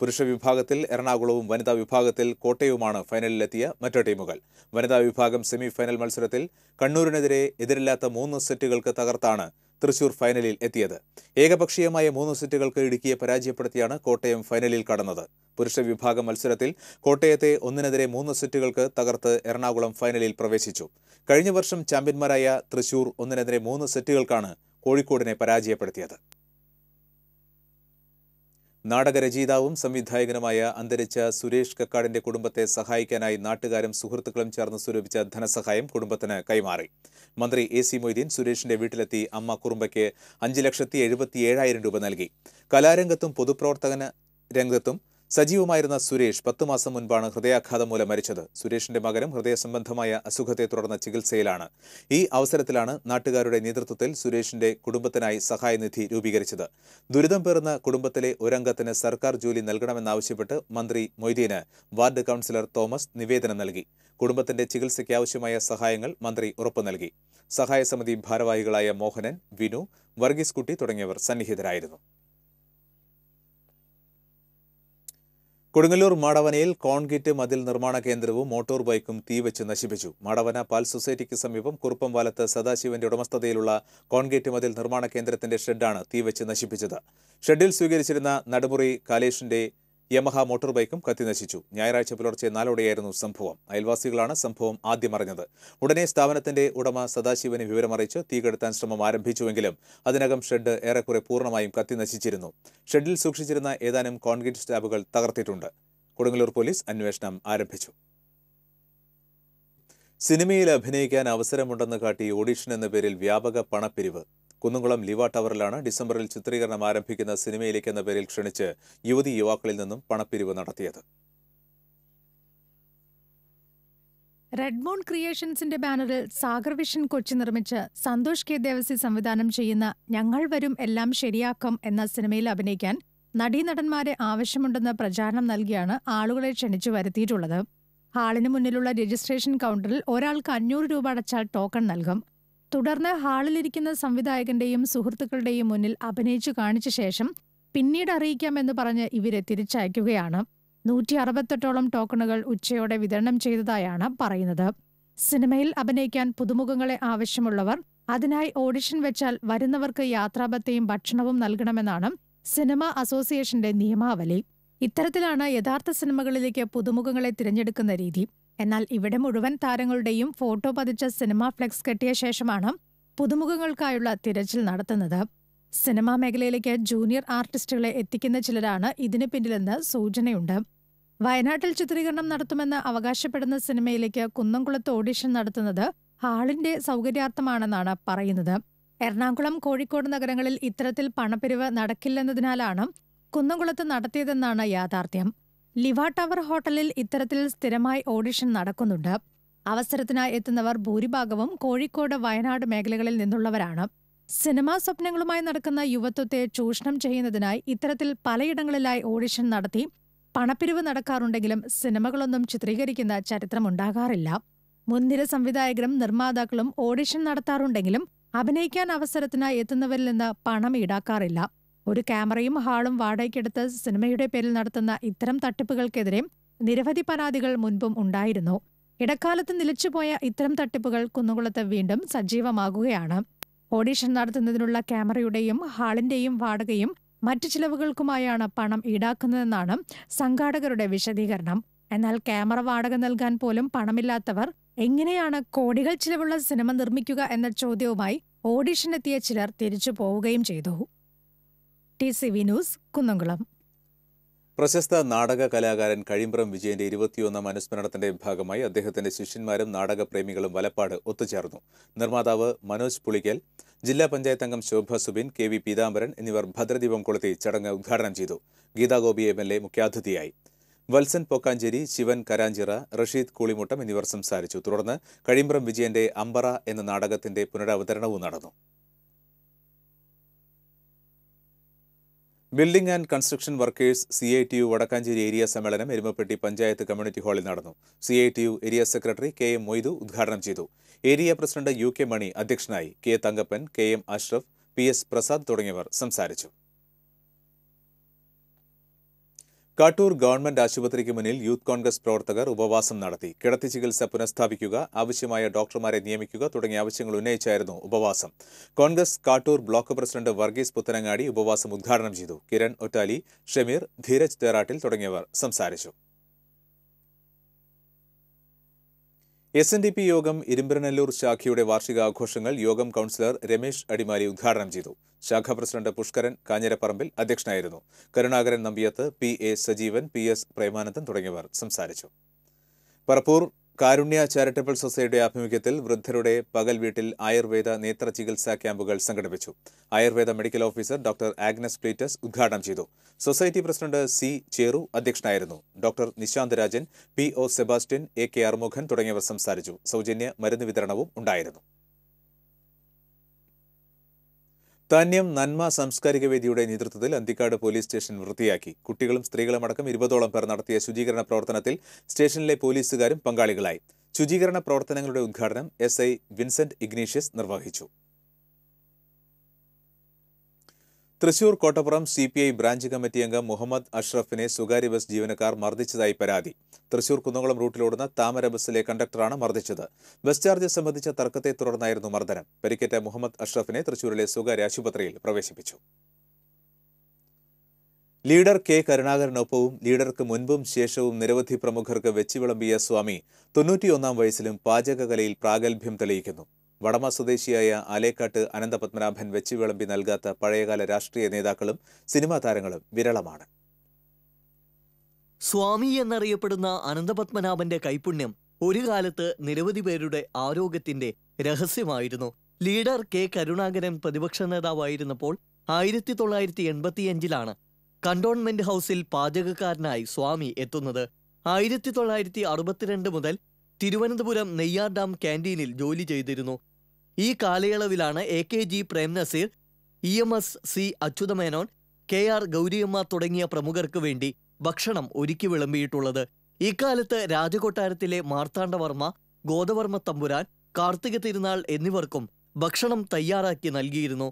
പുരുഷ വിഭാഗത്തിൽ എറണാകുളവും വനിതാ വിഭാഗത്തിൽ കോട്ടയവുമാണ് ഫൈനലിലെത്തിയ മറ്റു ടീമുകൾ വനിതാ വിഭാഗം സെമിഫൈനൽ മത്സരത്തിൽ കണ്ണൂരിനെതിരെ എതിരില്ലാത്ത മൂന്ന് സെറ്റുകൾക്ക് തകർത്താണ് തൃശൂർ ഫൈനലിൽ എത്തിയത് ഏകപക്ഷീയമായ മൂന്ന് സെറ്റുകൾക്ക് ഇടുക്കിയെ പരാജയപ്പെടുത്തിയാണ് കോട്ടയം ഫൈനലിൽ കടന്നത് പുരുഷ വിഭാഗ മത്സരത്തിൽ കോട്ടയത്തെ ഒന്നിനെതിരെ മൂന്ന് സെറ്റുകൾക്ക് തകർത്ത് എറണാകുളം ഫൈനലിൽ പ്രവേശിച്ചു കഴിഞ്ഞ വർഷം ചാമ്പ്യന്മാരായ തൃശൂർ ഒന്നിനെതിരെ മൂന്ന് സെറ്റുകൾക്കാണ് കോഴിക്കോടിനെ പരാജയപ്പെടുത്തിയത് നാടകരചയിതാവും സംവിധായകനുമായ അന്തരിച്ച സുരേഷ് കക്കാടിന്റെ കുടുംബത്തെ സഹായിക്കാനായി നാട്ടുകാരും സുഹൃത്തുക്കളും ചേർന്ന് സ്വരൂപിച്ച ധനസഹായം കുടുംബത്തിന് കൈമാറി മന്ത്രി എ സി മൊയ്തീൻ സുരേഷിന്റെ വീട്ടിലെത്തി അമ്മ കുറുമ്പയ്ക്ക് അഞ്ച് ലക്ഷത്തി എഴുപത്തി ഏഴായിരം രൂപ നൽകി കലാരംഗത്തും പൊതുപ്രവർത്തകന് രംഗത്തും സജീവമായിരുന്ന സുരേഷ് പത്ത് മാസം മുൻപാണ് ഹൃദയാഘാതം മൂലം മരിച്ചത് സുരേഷിന്റെ മകനും ഹൃദയ സംബന്ധമായ അസുഖത്തെ തുടർന്ന് ചികിത്സയിലാണ് ഈ അവസരത്തിലാണ് നാട്ടുകാരുടെ നേതൃത്വത്തിൽ സുരേഷിന്റെ കുടുംബത്തിനായി സഹായനിധി രൂപീകരിച്ചത് ദുരിതം പേർന്ന കുടുംബത്തിലെ ഒരംഗത്തിന് സർക്കാർ ജോലി നൽകണമെന്നാവശ്യപ്പെട്ട് മന്ത്രി മൊയ്തീന് വാർഡ് കൗൺസിലർ തോമസ് നിവേദനം നൽകി കുടുംബത്തിന്റെ ചികിത്സയ്ക്ക് ആവശ്യമായ സഹായങ്ങൾ മന്ത്രി ഉറപ്പു നൽകി സഹായ സമിതി ഭാരവാഹികളായ മോഹനൻ വിനു വർഗീസ് കുട്ടി തുടങ്ങിയവർ സന്നിഹിതരായിരുന്നു കൊടുങ്ങല്ലൂർ മാടവനയിൽ കോൺക്രീറ്റ് മതിൽ നിർമ്മാണ കേന്ദ്രവും മോട്ടോർ ബൈക്കും തീവച്ച് നശിപ്പിച്ചു മാടവന പാൽ സൊസൈറ്റിക്ക് സമീപം കുറുപ്പം വലത്ത് സദാശിവന്റെ ഉടമസ്ഥതയിലുള്ള കോൺക്രീറ്റ് മതിൽ നിർമ്മാണ കേന്ദ്രത്തിന്റെ ഷെഡാണ് തീവച്ച് നശിപ്പിച്ചത് ഷെഡിൽ സ്വീകരിച്ചിരുന്ന നടുമുറി കാലേഷിന്റെ യമഹ മോട്ടോർ ബൈക്കും കത്തിനശിച്ചു ഞായറാഴ്ച പുലർച്ചെ നാലോടെയായിരുന്നു സംഭവം അയൽവാസികളാണ് സംഭവം ആദ്യം അറിഞ്ഞത് ഉടനെ സ്ഥാപനത്തിന്റെ ഉടമ സദാശിവനെ വിവരമറിയിച്ച് തീകെടുത്താൻ ശ്രമം ആരംഭിച്ചുവെങ്കിലും അതിനകം ഷെഡ് ഏറെക്കുറെ പൂർണ്ണമായും കത്തിനശിച്ചിരുന്നു ഷെഡിൽ സൂക്ഷിച്ചിരുന്ന ഏതാനും കോൺക്രീറ്റ് സ്റ്റാബുകൾ തകർത്തിട്ടുണ്ട് കൊടുങ്ങല്ലൂർ പോലീസ് അന്വേഷണം ആരംഭിച്ചു സിനിമയിൽ അഭിനയിക്കാൻ അവസരമുണ്ടെന്ന് കാട്ടി ഓഡിഷൻ എന്ന പേരിൽ വ്യാപക പണപ്പിരിവ് കുന്നംകുളം ലിവ ടവറിലാണ് ഡിസംബറിൽ ചിത്രീകരണം ആരംഭിക്കുന്ന സിനിമയിലേക്ക് എന്ന പേരിൽ ക്ഷണിച്ച് യുവതി യുവാക്കളിൽ നിന്നും പണപ്പിരിവ് നടത്തിയത് റെഡ്മോൺ ക്രിയേഷൻസിന്റെ ബാനറിൽ സാഗർ വിഷൻ കൊച്ചി നിർമ്മിച്ച് സന്തോഷ് കെ ദേവസി സംവിധാനം ചെയ്യുന്ന ഞങ്ങൾ വരും എല്ലാം ശരിയാക്കും എന്ന സിനിമയിൽ അഭിനയിക്കാൻ നടീനടന്മാരെ ആവശ്യമുണ്ടെന്ന പ്രചാരണം നൽകിയാണ് ആളുകളെ ക്ഷണിച്ചു വരുത്തിയിട്ടുള്ളത് ഹാളിന് മുന്നിലുള്ള രജിസ്ട്രേഷൻ കൗണ്ടറിൽ ഒരാൾക്ക് അഞ്ഞൂറ് രൂപ അടച്ചാൽ ടോക്കൺ നൽകും തുടർന്ന് ഹാളിലിരിക്കുന്ന സംവിധായകന്റെയും സുഹൃത്തുക്കളുടെയും മുന്നിൽ അഭിനയിച്ചു കാണിച്ച ശേഷം പിന്നീട് അറിയിക്കാമെന്ന് പറഞ്ഞ് ഇവരെ തിരിച്ചയക്കുകയാണ് നൂറ്റി അറുപത്തെട്ടോളം ടോക്കണുകൾ ഉച്ചയോടെ വിതരണം ചെയ്തതായാണ് പറയുന്നത് സിനിമയിൽ അഭിനയിക്കാൻ പുതുമുഖങ്ങളെ ആവശ്യമുള്ളവർ അതിനായി ഓഡിഷൻ വെച്ചാൽ വരുന്നവർക്ക് യാത്രാബത്തയും ഭക്ഷണവും നൽകണമെന്നാണ് സിനിമ അസോസിയേഷന്റെ നിയമാവലി ഇത്തരത്തിലാണ് യഥാർത്ഥ സിനിമകളിലേക്ക് പുതുമുഖങ്ങളെ തിരഞ്ഞെടുക്കുന്ന രീതി എന്നാൽ ഇവിടെ മുഴുവൻ താരങ്ങളുടെയും ഫോട്ടോ പതിച്ച സിനിമാ ഫ്ലെക്സ് കെട്ടിയ ശേഷമാണ് പുതുമുഖങ്ങൾക്കായുള്ള തിരച്ചിൽ നടത്തുന്നത് സിനിമാ മേഖലയിലേക്ക് ജൂനിയർ ആർട്ടിസ്റ്റുകളെ എത്തിക്കുന്ന ചിലരാണ് ഇതിന് പിന്നിലെന്ന് സൂചനയുണ്ട് വയനാട്ടിൽ ചിത്രീകരണം നടത്തുമെന്ന് അവകാശപ്പെടുന്ന സിനിമയിലേക്ക് കുന്നംകുളത്ത് ഓഡിഷൻ നടത്തുന്നത് ഹാളിന്റെ സൗകര്യാർത്ഥമാണെന്നാണ് പറയുന്നത് എറണാകുളം കോഴിക്കോട് നഗരങ്ങളിൽ ഇത്തരത്തിൽ പണപ്പിരിവ് നടക്കില്ലെന്നതിനാലാണ് കുന്നംകുളത്ത് നടത്തിയതെന്നാണ് യാഥാർത്ഥ്യം ലിവ ടവർ ഹോട്ടലിൽ ഇത്തരത്തിൽ സ്ഥിരമായി ഓഡിഷൻ നടക്കുന്നുണ്ട് അവസരത്തിനായി എത്തുന്നവർ ഭൂരിഭാഗവും കോഴിക്കോട് വയനാട് മേഖലകളിൽ നിന്നുള്ളവരാണ് സിനിമാ സ്വപ്നങ്ങളുമായി നടക്കുന്ന യുവത്വത്തെ ചൂഷണം ചെയ്യുന്നതിനായി ഇത്തരത്തിൽ പലയിടങ്ങളിലായി ഓഡിഷൻ നടത്തി പണപ്പിരിവ് നടക്കാറുണ്ടെങ്കിലും സിനിമകളൊന്നും ചിത്രീകരിക്കുന്ന ചരിത്രമുണ്ടാകാറില്ല മുൻനിര സംവിധായകരും നിർമ്മാതാക്കളും ഓഡിഷൻ നടത്താറുണ്ടെങ്കിലും അഭിനയിക്കാൻ അവസരത്തിനായി എത്തുന്നവരിൽ നിന്ന് പണം ഈടാക്കാറില്ല ഒരു ക്യാമറയും ഹാളും വാടകയ്ക്കെടുത്ത് സിനിമയുടെ പേരിൽ നടത്തുന്ന ഇത്തരം തട്ടിപ്പുകൾക്കെതിരെ നിരവധി പരാതികൾ മുൻപും ഉണ്ടായിരുന്നു ഇടക്കാലത്ത് നിലച്ചുപോയ ഇത്തരം തട്ടിപ്പുകൾ കുന്നുകുളത്ത് വീണ്ടും സജീവമാകുകയാണ് ഓഡിഷൻ നടത്തുന്നതിനുള്ള ക്യാമറയുടെയും ഹാളിന്റെയും വാടകയും മറ്റു ചിലവുകൾക്കുമായാണ് പണം ഈടാക്കുന്നതെന്നാണ് സംഘാടകരുടെ വിശദീകരണം എന്നാൽ ക്യാമറ വാടക നൽകാൻ പോലും പണമില്ലാത്തവർ എങ്ങനെയാണ് കോടികൾ ചിലവുള്ള സിനിമ നിർമ്മിക്കുക എന്ന ചോദ്യവുമായി ഓഡിഷനെത്തിയ ചിലർ തിരിച്ചു പോവുകയും ചെയ്തു T C V news Kunnamkulam പ്രശസ്ത നാടക കലാകാരൻ കഴിമ്പ്രം വിജയന്റെ ഇരുപത്തിയൊന്നാം അനുസ്മരണത്തിന്റെ ഭാഗമായി അദ്ദേഹത്തിന്റെ ശിഷ്യന്മാരും നാടകപ്രേമികളും വലപ്പാട് ഒത്തുചേർന്നു നിർമ്മാതാവ് മനോജ് പുളിക്കൽ ജില്ലാ പഞ്ചായത്ത് അംഗം ശോഭ സുബിൻ കെ വി പീതാംബരൻ എന്നിവർ ഭദ്രദീപം കൊളുത്തി ചടങ്ങ് ഉദ്ഘാടനം ചെയ്തു ഗീതാഗോപി എം എൽ എ മുഖ്യാതിഥിയായി വത്സൻ പൊക്കാഞ്ചേരി ശിവൻ കരാഞ്ചിറ റഷീദ് കൂളിമുട്ടം എന്നിവർ സംസാരിച്ചു തുടർന്ന് കഴിമ്പ്രം വിജയന്റെ അമ്പറ എന്ന നാടകത്തിന്റെ പുനരവതരണവും നടന്നു building and construction workers C I T U Vadakkanchery area സമ്മേളനം എരുമപ്പെട്ടി പഞ്ചായത്ത് കമ്മ്യൂണിറ്റി ഹാളിൽ നടന്നു C I T U area secretary K M Moidu ഉദ്ഘാടനം ചെയ്തു area president U K Mani അധ്യക്ഷനായി K Thankappan K M Ashraf P S Prasad തുടങ്ങിയവർ സംസാരിച്ചു കാട്ടൂർ ഗവൺമെന്റ് ആശുപത്രിക്ക് മുന്നിൽ യൂത്ത് കോൺഗ്രസ് പ്രവർത്തകർ ഉപവാസം നടത്തി കിടത്തി ചികിത്സ പുനഃസ്ഥാപിക്കുക ആവശ്യമായ ഡോക്ടർമാരെ നിയമിക്കുക തുടങ്ങിയ ആവശ്യങ്ങൾ ഉന്നയിച്ചായിരുന്നു ഉപവാസം കോൺഗ്രസ് കാട്ടൂർ ബ്ലോക്ക് പ്രസിഡന്റ് വർഗീസ് പുത്തനങ്ങാടി ഉപവാസം ഉദ്ഘാടനം ചെയ്തു കിരൺ ഒറ്റാലി ഷമീർ ധീരജ് തേറാട്ടിൽ തുടങ്ങിയവർ സംസാരിച്ചു എസ് എൻ ഡി പി യോഗം ഇരുമ്പിരനല്ലൂർ ശാഖയുടെ വാർഷികാഘോഷങ്ങൾ യോഗം കൗൺസിലർ രമേശ് അടിമാലി ഉദ്ഘാടനം ചെയ്തു ശാഖാ പ്രസിഡന്റ് പുഷ്കരൻ കാഞ്ഞിരപ്പറമ്പിൽ അധ്യക്ഷനായിരുന്നു Karunakaran Nambiyath P A Sajeevan P S Premanandan തുടങ്ങിയവർ സംസാരിച്ചു പറപ്പൂർ കാരുണ്യ ചാരിറ്റബിൾ സൊസൈറ്റി ആഭിമുഖ്യത്തിൽ വൃദ്ധരുടെ പകൽ വീട്ടിൽ ആയുർവേദ നേത്ര ചികിത്സാ ക്യാമ്പുകൾ സംഘടിപ്പിച്ചു Ayurveda medical officer doctor Agnes Pleetus ഉദ്ഘാടനം ചെയ്തു സൊസൈറ്റി പ്രസിഡന്റ് സി ചേറു അധ്യക്ഷനായിരുന്നു doctor Nishanth Rajan P O Sebastian A K Arumukhan തുടങ്ങിയവർ സംസാരിച്ചു സൗജന്യ മരുന്ന് വിതരണവും ഉണ്ടായിരുന്നു മുക്താന്യം നന്മ സാംസ്കാരിക വേദിയുടെ നേതൃത്വത്തിൽ അന്തിക്കാട് പോലീസ് സ്റ്റേഷൻ വൃത്തിയാക്കി കുട്ടികളും സ്ത്രീകളും അടക്കം ഇരുപതോളം പേർ നടത്തിയ ശുചീകരണ പ്രവർത്തനത്തിൽ സ്റ്റേഷനിലെ പോലീസുകാരും പങ്കാളികളായി ശുചീകരണ പ്രവർത്തനങ്ങളുടെ ഉദ്ഘാടനം എസ് ഐ വിൻസെന്റ് ഇഗ്നീഷ്യസ് നിർവഹിച്ചു Thrissur Kottappuram C P I branch committee അംഗം മുഹമ്മദ് അഷ്റഫിനെ സ്വകാര്യ ബസ് ജീവനക്കാർ മർദ്ദിച്ചതായി പരാതി തൃശൂർ കുന്നംകുളം റൂട്ടിലോടുന്ന താമര ബസ്സിലെ കണ്ടക്ടറാണ് മർദ്ദിച്ചത് ബസ് ചാർജ് സംബന്ധിച്ച തർക്കത്തെ തുടർന്നായിരുന്നു മർദ്ദനം പരിക്കേറ്റ മുഹമ്മദ് അഷ്റഫിനെ തൃശൂരിലെ സ്വകാര്യ ആശുപത്രിയിൽ പ്രവേശിപ്പിച്ചു ലീഡർ കെ കരുണാകരനൊപ്പവും ലീഡർക്ക് മുൻപും ശേഷവും നിരവധി പ്രമുഖർക്ക് വെച്ചുവിളമ്പിയ സ്വാമി തൊണ്ണൂറ്റിയൊന്നാം വയസ്സിലും പാചകകലയിൽ പ്രാഗൽഭ്യം തെളിയിക്കുന്നു വടമ സ്വദേശിയായ ആലേക്കാട്ട് അനന്തപത്മനാഭൻ വെച്ച് വിളമ്പി നൽകാത്ത പഴയകാല രാഷ്ട്രീയ നേതാക്കളും സിനിമാ താരങ്ങളും വിരളമാണ് സ്വാമി എന്നറിയപ്പെടുന്ന അനന്തപത്മനാഭന്റെ കൈപുണ്യം ഒരു കാലത്ത് നിരവധി പേരുടെ ആരോഗ്യത്തിന്റെ രഹസ്യമായിരുന്നു ലീഡർ കെ കരുണാകരൻ പ്രതിപക്ഷ നേതാവായിരുന്നപ്പോൾ ആയിരത്തി തൊള്ളായിരത്തി എൺപത്തിയഞ്ചിലാണ് കണ്ടോൺമെന്റ് ഹൗസിൽ പാചകക്കാരനായി സ്വാമി എത്തുന്നത് ആയിരത്തി തൊള്ളായിരത്തി അറുപത്തിരണ്ട് മുതൽ തിരുവനന്തപുരം നെയ്യാർ ഡാം ക്യാൻറ്റീനിൽ ജോലി ചെയ്തിരുന്നു ഈ കാലയളവിലാണ് A K G Prem Nazir E M S C Achuthamenon K R Gouriamma തുടങ്ങിയ പ്രമുഖർക്ക് വേണ്ടി ഭക്ഷണം ഒരുക്കി വിളമ്പിയിട്ടുള്ളത് ഇക്കാലത്ത് രാജകൊട്ടാരത്തിലെ മാർത്താണ്ഡവർമ്മ ഗോദവർമ്മ തമ്പുരാൻ കാർത്തിക തിരുനാൾ എന്നിവർക്കും ഭക്ഷണം തയ്യാറാക്കി നൽകിയിരുന്നു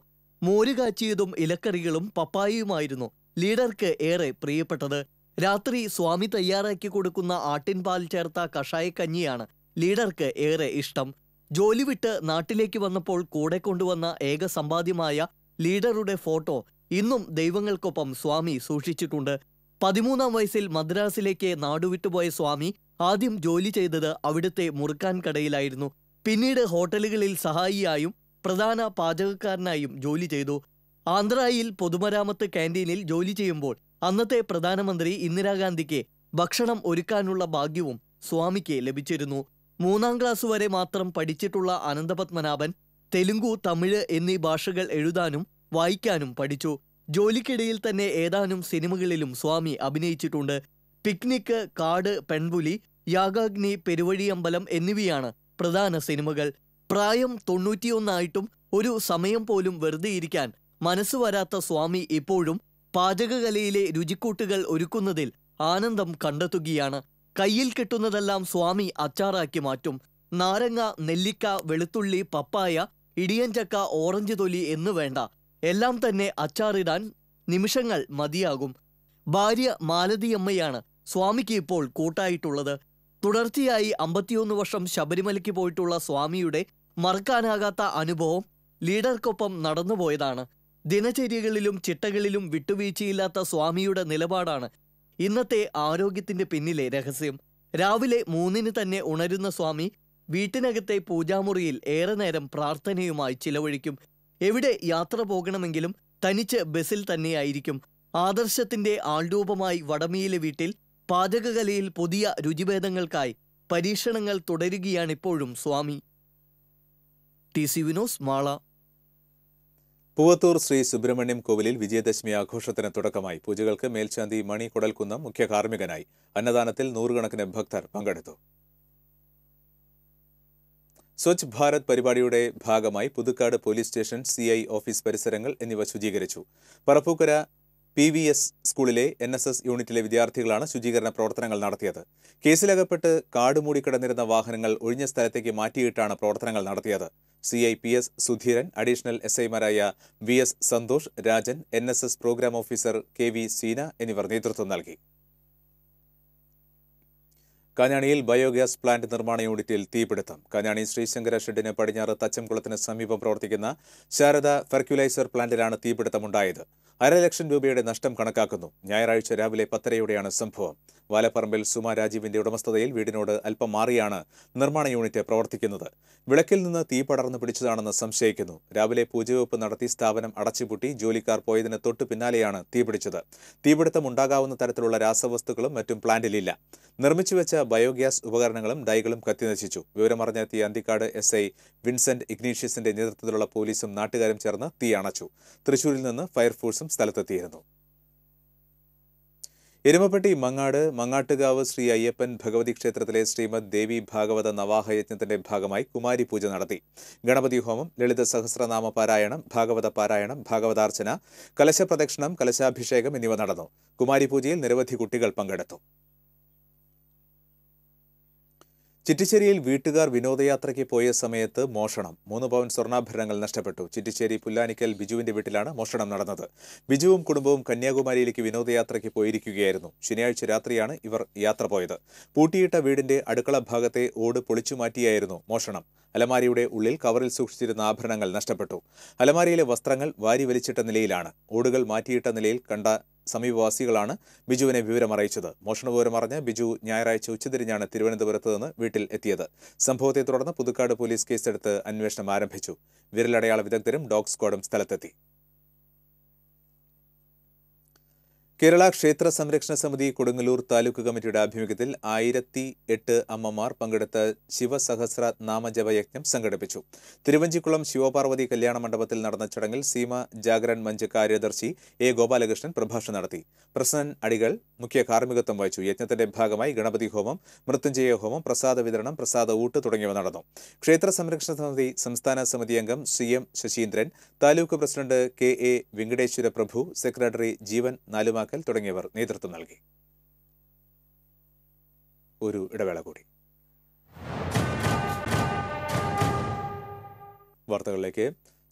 മോരുകാച്ചിയതും ഇലക്കറികളും പപ്പായയുമായിരുന്നു ലീഡർക്ക് ഏറെ പ്രിയപ്പെട്ടത് രാത്രി സ്വാമി തയ്യാറാക്കി കൊടുക്കുന്ന ആട്ടിൻപാൽ ചേർത്ത കഷായക്കഞ്ഞിയാണ് ലീഡർക്ക് ഏറെ ഇഷ്ടം ജോലി വിട്ട് നാട്ടിലേക്ക് വന്നപ്പോൾ കൂടെ കൊണ്ടുവന്ന ഏക സമ്പാദ്യമായ ലീഡറുടെ ഫോട്ടോ ഇന്നും ദൈവങ്ങൾക്കൊപ്പം സ്വാമി സൂക്ഷിച്ചിട്ടുണ്ട് പതിമൂന്നാം വയസ്സിൽ മദ്രാസിലേക്ക് നാടുവിട്ടുപോയ സ്വാമി ആദ്യം ജോലി ചെയ്തത് അവിടുത്തെ മുറുക്കാൻ കടയിലായിരുന്നു പിന്നീട് ഹോട്ടലുകളിൽ സഹായിയായും പ്രധാന പാചകക്കാരനായും ജോലി ചെയ്തു ആന്ധ്രായിൽ പൊതുമരാമത്ത് ക്യാൻറ്റീനിൽ ജോലി ചെയ്യുമ്പോൾ അന്നത്തെ പ്രധാനമന്ത്രി ഇന്ദിരാഗാന്ധിക്ക് ഭക്ഷണം ഒരുക്കാനുള്ള ഭാഗ്യവും സ്വാമിക്ക് ലഭിച്ചിരുന്നു മൂന്നാം ക്ലാസ് വരെ മാത്രം പഠിച്ചിട്ടുള്ള അനന്തപത്മനാഭൻ തെലുങ്കു തമിഴ് എന്നീ ഭാഷകൾ എഴുതാനും വായിക്കാനും പഠിച്ചു ജോലിക്കിടയിൽ തന്നെ ഏതാനും സിനിമകളിലും സ്വാമി അഭിനയിച്ചിട്ടുണ്ട് പിക്നിക് കാട് പെൺപുലി യാഗാഗ്നി പെരുവഴിയമ്പലം എന്നിവയാണ് പ്രധാന സിനിമകൾ പ്രായം തൊണ്ണൂറ്റിയൊന്നായിട്ടും ഒരു സമയം പോലും വെറുതെ ഇരിക്കാൻ മനസ്സ് വരാത്ത സ്വാമി ഇപ്പോഴും പാചകകലയിലെ രുചിക്കൂട്ടുകൾ ഒരുക്കുന്നതിൽ ആനന്ദം കണ്ടെത്തുകയാണ് കയ്യിൽ കിട്ടുന്നതെല്ലാം സ്വാമി അച്ചാറാക്കി മാറ്റും നാരങ്ങ നെല്ലിക്ക വെളുത്തുള്ളി പപ്പായ ഇടിയഞ്ചക്ക ഓറഞ്ച് തൊലി എന്ന് വേണ്ട എല്ലാം തന്നെ അച്ചാറിടാൻ നിമിഷങ്ങൾ മതിയാകും ഭാര്യ മാലതിയമ്മയാണ് സ്വാമിക്ക് ഇപ്പോൾ കൂട്ടായിട്ടുള്ളത് തുടർച്ചയായി അമ്പത്തിയൊന്ന് വർഷം ശബരിമലയ്ക്ക് പോയിട്ടുള്ള സ്വാമിയുടെ മറക്കാനാകാത്ത അനുഭവം ലീഡർക്കൊപ്പം നടന്നുപോയതാണ് ദിനചര്യകളിലും ചിട്ടകളിലും വിട്ടുവീഴ്ചയില്ലാത്ത സ്വാമിയുടെ നിലപാടാണ് ഇന്നത്തെ ആരോഗ്യത്തിന്റെ പിന്നിലെ രഹസ്യം രാവിലെ മൂന്നിന് തന്നെ ഉണരുന്ന സ്വാമി വീട്ടിനകത്തെ പൂജാമുറിയിൽ ഏറെ നേരം പ്രാർത്ഥനയുമായി ചിലവഴിക്കും എവിടെ യാത്ര പോകണമെങ്കിലും തനിച്ച് ബസിൽ തന്നെയായിരിക്കും ആദർശത്തിന്റെ ആൾരൂപമായി വടമിയിലെ വീട്ടിൽ പാചകകലയിൽ പുതിയ രുചിഭേദങ്ങൾക്കായി പരീക്ഷണങ്ങൾ തുടരുകയാണിപ്പോഴും സ്വാമി ടി സി വിനോസ് മാള പൂവത്തൂർ ശ്രീ സുബ്രഹ്മണ്യം കോവിലിൽ വിജയദശമി ആഘോഷത്തിന് തുടക്കമായി പൂജകൾക്ക് മേൽശാന്തി മണി കുടൽക്കുന്നം മുഖ്യ കാർമ്മികനായി അന്നദാനത്തിൽ നൂറുകണക്കിന് ഭക്തർ പങ്കെടുത്തു സ്വച്ഛ് ഭാരത് പരിപാടിയുടെ ഭാഗമായി Puthukkad police station C office പരിസരങ്ങൾ എന്നിവ ശുചീകരിച്ചു പറപ്പൂക്കര പി വി എസ് സ്കൂളിലെ എൻ എസ് എസ് യൂണിറ്റിലെ വിദ്യാർത്ഥികളാണ് ശുചീകരണ പ്രവർത്തനങ്ങൾ നടത്തിയത് കേസിലകപ്പെട്ട് കാട് മൂടിക്കിടന്നിരുന്ന വാഹനങ്ങൾ ഒഴിഞ്ഞ സ്ഥലത്തേക്ക് മാറ്റിയിട്ടാണ് പ്രവർത്തനങ്ങൾ നടത്തിയത് C I P S Sudheeran additional S ഐമാരായ V S Santhosh Rajan N S S programme officer K V Seena എന്നിവർ നേതൃത്വം നൽകി കാഞ്ഞാണിയിൽ ബയോഗ്യാസ് പ്ലാന്റ് നിർമ്മാണ യൂണിറ്റിൽ തീപിടുത്തം കാഞ്ഞാണി ശ്രീശങ്കര ഷെഡിന് പടിഞ്ഞാറ് തച്ചംകുളത്തിന് സമീപം പ്രവർത്തിക്കുന്ന ശാരദ ഫെർക്യുലൈസർ പ്ലാന്റിലാണ് തീപിടുത്തമുണ്ടായത് അരലക്ഷം ലക്ഷം രൂപയുടെ നഷ്ടം കണക്കാക്കുന്നു ഞായറാഴ്ച രാവിലെ പത്തരയോടെയാണ് സംഭവം വാലപ്പറമ്പിൽ സുമ രാജീവിന്റെ ഉടമസ്ഥതയിൽ വീടിനോട് അല്പം മാറിയാണ് നിർമ്മാണ യൂണിറ്റ് പ്രവർത്തിക്കുന്നത് വിളക്കിൽ നിന്ന് തീ പടർന്നു പിടിച്ചതാണെന്ന് സംശയിക്കുന്നു രാവിലെ പൂജവെപ്പ് നടത്തി സ്ഥാപനം അടച്ചുപൂട്ടി ജോലിക്കാർ പോയതിന് തൊട്ടു പിന്നാലെയാണ് തീപിടിച്ചത് തീപിടുത്തം ഉണ്ടാകാവുന്ന തരത്തിലുള്ള രാസവസ്തുക്കളും മറ്റും പ്ലാന്റിലില്ല നിർമ്മിച്ചു വെച്ച ബയോഗ്യാസ് ഉപകരണങ്ങളും ഡൈകളും കത്തിനശിച്ചു വിവരമറിഞ്ഞെത്തിയ അന്തിക്കാട് എസ് ഐ വിൻസെന്റ് ഇഗ്നീഷ്യസിന്റെ നേതൃത്വത്തിലുള്ള പോലീസും നാട്ടുകാരും ചേർന്ന് തീ അണച്ചു തൃശൂരിൽ നിന്ന് ഫയർഫോഴ്സും സ്ഥലത്തെത്തിയിരുന്നു എരുമപ്പെട്ടി മങ്ങാട് മങ്ങാട്ടുകാവ് ശ്രീ അയ്യപ്പൻ ഭഗവതി ക്ഷേത്രത്തിലെ ശ്രീമദ് ദേവി ഭാഗവത നവാഹയജ്ഞത്തിന്റെ യജ്ഞത്തിന്റെ ഭാഗമായി കുമാരി പൂജ നടത്തി ഗണപതി ഹോമം ലളിത സഹസ്രനാമ പാരായണം ഭാഗവത പാരായണം ഭാഗവതാർച്ചന കലശപ്രദക്ഷിണം കലശാഭിഷേകം എന്നിവ നടന്നു കുമാരി പൂജയിൽ നിരവധി കുട്ടികൾ പങ്കെടുത്തു ചിറ്റിശ്ശേരിയിൽ വീട്ടുകാർ വിനോദയാത്രയ്ക്ക് പോയ സമയത്ത് മോഷണം മൂന്ന് പവൻ സ്വർണ്ണാഭരണങ്ങൾ നഷ്ടപ്പെട്ടു ചിറ്റിശ്ശേരി പുല്ലാനിക്കൽ ബിജുവിന്റെ വീട്ടിലാണ് മോഷണം നടന്നത് ബിജുവും കുടുംബവും കന്യാകുമാരിയിലേക്ക് വിനോദയാത്രയ്ക്ക് പോയിരിക്കുകയായിരുന്നു ശനിയാഴ്ച രാത്രിയാണ് ഇവർ യാത്ര പോയത് പൂട്ടിയിട്ട വീടിന്റെ അടുക്കള ഭാഗത്തെ ഓട് പൊളിച്ചുമാറ്റിയായിരുന്നു മോഷണം അലമാരിയുടെ ഉള്ളിൽ കവറിൽ സൂക്ഷിച്ചിരുന്ന ആഭരണങ്ങൾ നഷ്ടപ്പെട്ടു അലമാരിയിലെ വസ്ത്രങ്ങൾ വാരി വലിച്ചിട്ട നിലയിലാണ് ഓടുകൾ മാറ്റിയിട്ട നിലയിൽ കണ്ട സമീപവാസികളാണ് ബിജുവിനെ അറിയിച്ചത് മോഷണ വിവരം അറിഞ്ഞ് ബിജു ഞായറാഴ്ച ഉച്ചതിരിഞ്ഞാണ് തിരുവനന്തപുരത്ത് നിന്ന് വീട്ടിൽ എത്തിയത് സംഭവത്തെ തുടർന്ന് പുതുക്കാട് പോലീസ് കേസെടുത്ത് അന്വേഷണം ആരംഭിച്ചു വിരലടയാള വിദഗ്ധരും ഡോഗ് സ്ക്വാഡും സ്ഥലത്തെത്തി കേരള ക്ഷേത്ര സംരക്ഷണ സമിതി കൊടുങ്ങല്ലൂർ താലൂക്ക് കമ്മിറ്റിയുടെ ആഭിമുഖ്യത്തിൽ ആയിരത്തി എട്ട് അമ്മമാർ പങ്കെടുത്ത ശിവസഹസ്ര നാമജപയജ്ഞം സംഘടിപ്പിച്ചു തിരുവഞ്ചിക്കുളം ശിവപാർവതി കല്യാണ മണ്ഡപത്തിൽ നടന്ന ചടങ്ങിൽ സീമ ജാഗരൻ മഞ്ച് കാര്യദർശി എ ഗോപാലകൃഷ്ണൻ പ്രഭാഷണം നടത്തി പ്രസന്നൻ അടികൾ മുഖ്യ കാർമ്മികത്വം വഹിച്ചു യജ്ഞത്തിന്റെ ഭാഗമായി ഗണപതി ഹോമം മൃത്യുഞ്ജയ ഹോമം പ്രസാദ വിതരണം പ്രസാദ ഊട്ട് തുടങ്ങിയവ നടന്നു ക്ഷേത്ര സംരക്ഷണ സമിതി സംസ്ഥാന സമിതി അംഗം C M Sasheendran taluk president K A Venkateswara Prabhu secretary Jeevan Nalumakkal തുടങ്ങിയവർ നേതൃത്വം നൽകി ഒരു ഇടവേള കൂടി വാർത്തകളിലേക്ക്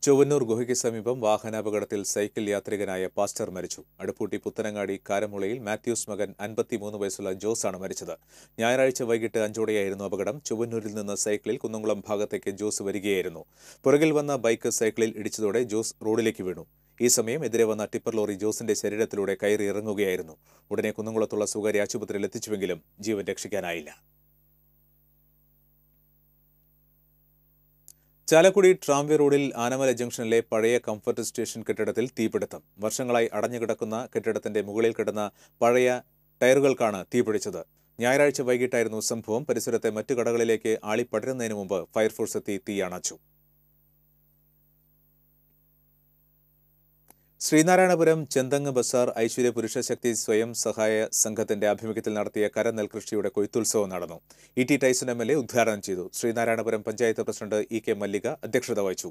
ചൊവ്വന്നൂർ ഗുഹയ്ക്ക് സമീപം വാഹനാപകടത്തിൽ സൈക്കിൾ യാത്രികനായ പാസ്റ്റർ മരിച്ചു അടുപ്പൂട്ടി പുത്തനങ്ങാടി കാരമുളയിൽ മാത്യൂസ് മകൻ അൻപത്തിമൂന്ന് വയസ്സുള്ള ജോസാണ് മരിച്ചത് ഞായറാഴ്ച വൈകിട്ട് അഞ്ചോടെയായിരുന്നു അപകടം ചൊവ്വന്നൂരിൽ നിന്ന് സൈക്കിളിൽ കുന്നംകുളം ഭാഗത്തേക്ക് ജോസ് വരികയായിരുന്നു പുറകിൽ വന്ന ബൈക്ക് സൈക്കിളിൽ ഇടിച്ചതോടെ ജോസ് റോഡിലേക്ക് വീണു ഈ സമയം എതിരെ വന്ന ടിപ്പർ ലോറി ജോസിന്റെ ശരീരത്തിലൂടെ കയറി ഇറങ്ങുകയായിരുന്നു ഉടനെ കുന്നംകുളത്തുള്ള സ്വകാര്യ ആശുപത്രിയിൽ എത്തിച്ചുവെങ്കിലും ജീവൻ രക്ഷിക്കാനായില്ല ചാലക്കുടി ട്രാംവേ റോഡിൽ ആനമല ജംഗ്ഷനിലെ പഴയ കംഫർട്ട് സ്റ്റേഷൻ കെട്ടിടത്തിൽ തീപിടുത്തം വർഷങ്ങളായി അടഞ്ഞുകിടക്കുന്ന കെട്ടിടത്തിന്റെ മുകളിൽ കിടന്ന പഴയ ടയറുകൾക്കാണ് തീപിടിച്ചത് ഞായറാഴ്ച വൈകിട്ടായിരുന്നു സംഭവം പരിസരത്തെ മറ്റു കടകളിലേക്ക് ആളിപ്പടരുന്നതിന് മുമ്പ് ഫയർഫോഴ്സ് എത്തി തീയണച്ചു ശ്രീനാരായണപുരം ചെന്തങ്ങ് ബസാർ ഐശ്വര്യ പുരുഷശക്തി സ്വയം സഹായ സംഘത്തിന്റെ ആഭിമുഖ്യത്തിൽ നടത്തിയ കര കൃഷിയുടെ കൊയ്ത്തുത്സവം നടന്നു E T Tyson M L A ഉദ്ഘാടനം ചെയ്തു Sreenarayanapuram panchayat president E K Mallika അധ്യക്ഷത വഹിച്ചു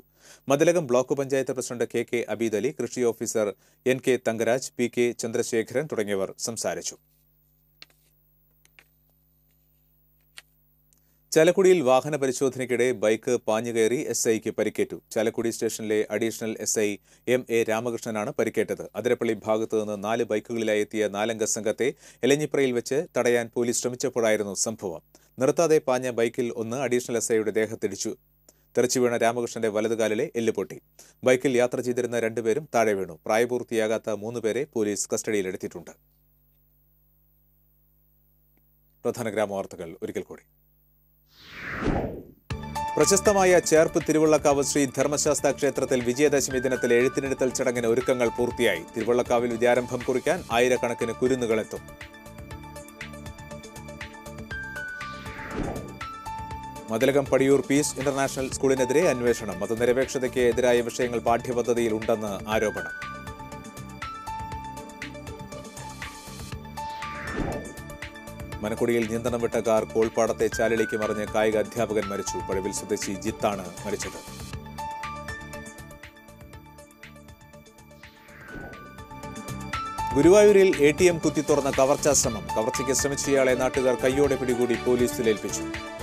Mathilakam block panchayat president K K Abeedali കൃഷി officer N K Thankaraj P K Chandrasekharan തുടങ്ങിയവർ സംസാരിച്ചു ചാലക്കുടിയിൽ വാഹന പരിശോധനയ്ക്കിടെ ബൈക്ക് പാഞ്ഞുകയറി എസ് ഐക്ക് പരിക്കേറ്റു ചാലക്കുടി സ്റ്റേഷനിലെ additional S I M A രാമകൃഷ്ണനാണ് പരിക്കേറ്റത് അതിരപ്പള്ളി ഭാഗത്തു നിന്ന് നാല് ബൈക്കുകളിലായി എത്തിയ നാലംഗ സംഘത്തെ എലഞ്ഞിപ്രയിൽ വെച്ച് തടയാൻ പോലീസ് ശ്രമിച്ചപ്പോഴായിരുന്നു സംഭവം നിർത്താതെ പാഞ്ഞ ബൈക്കിൽ ഒന്ന് അഡീഷണൽ എസ് ഐയുടെ ദേഹത്തിടിച്ചു തെറിച്ചു വീണ രാമകൃഷ്ണന്റെ വലതുകാലിലെ എല്ലുപൊട്ടി ബൈക്കിൽ യാത്ര ചെയ്തിരുന്ന രണ്ടുപേരും താഴെ വീണു പ്രായപൂർത്തിയാകാത്ത മൂന്നുപേരെ പോലീസ് കസ്റ്റഡിയിലെടുത്തിട്ടുണ്ട് പ്രധാന ഗ്രാമവാർത്തകൾ ഒരിക്കൽ കൂടി പ്രശസ്തമായ ചേർപ്പ് തിരുവള്ളക്കാവ് ശ്രീ ധർമ്മശാസ്ത്ര ക്ഷേത്രത്തിൽ വിജയദശമി ദിനത്തിൽ എഴുത്തിനെടുത്തൽ ചടങ്ങിന് ഒരുക്കങ്ങൾ പൂർത്തിയായി തിരുവള്ളക്കാവിൽ വിദ്യാരംഭം കുറിക്കാൻ ആയിരക്കണക്കിന് കുരുന്നുകളെത്തും മതിലകം പടിയൂർ പീസ് ഇന്റർനാഷണൽ സ്കൂളിനെതിരെ അന്വേഷണം മതനിരപേക്ഷതയ്ക്ക് എതിരായ വിഷയങ്ങൾ പാഠ്യപദ്ധതിയിൽ ഉണ്ടെന്ന് ആരോപണം മനക്കുടിയിൽ നിയന്ത്രണം വിട്ട കാർ കോൾപ്പാടത്തെ ചാലിലേക്ക് മറിഞ്ഞ് കായിക അധ്യാപകൻ മരിച്ചു പഴവിൽ സ്വദേശി ജിത്താണ് മരിച്ചത് ഗുരുവായൂരിൽ എ ടി എം കുത്തി തുറന്ന കവർച്ചാ ശ്രമം കവർച്ചയ്ക്ക് ശ്രമിച്ചയാളെ നാട്ടുകാർ കയ്യോടെ പിടികൂടി പോലീസിലേൽപ്പിച്ചു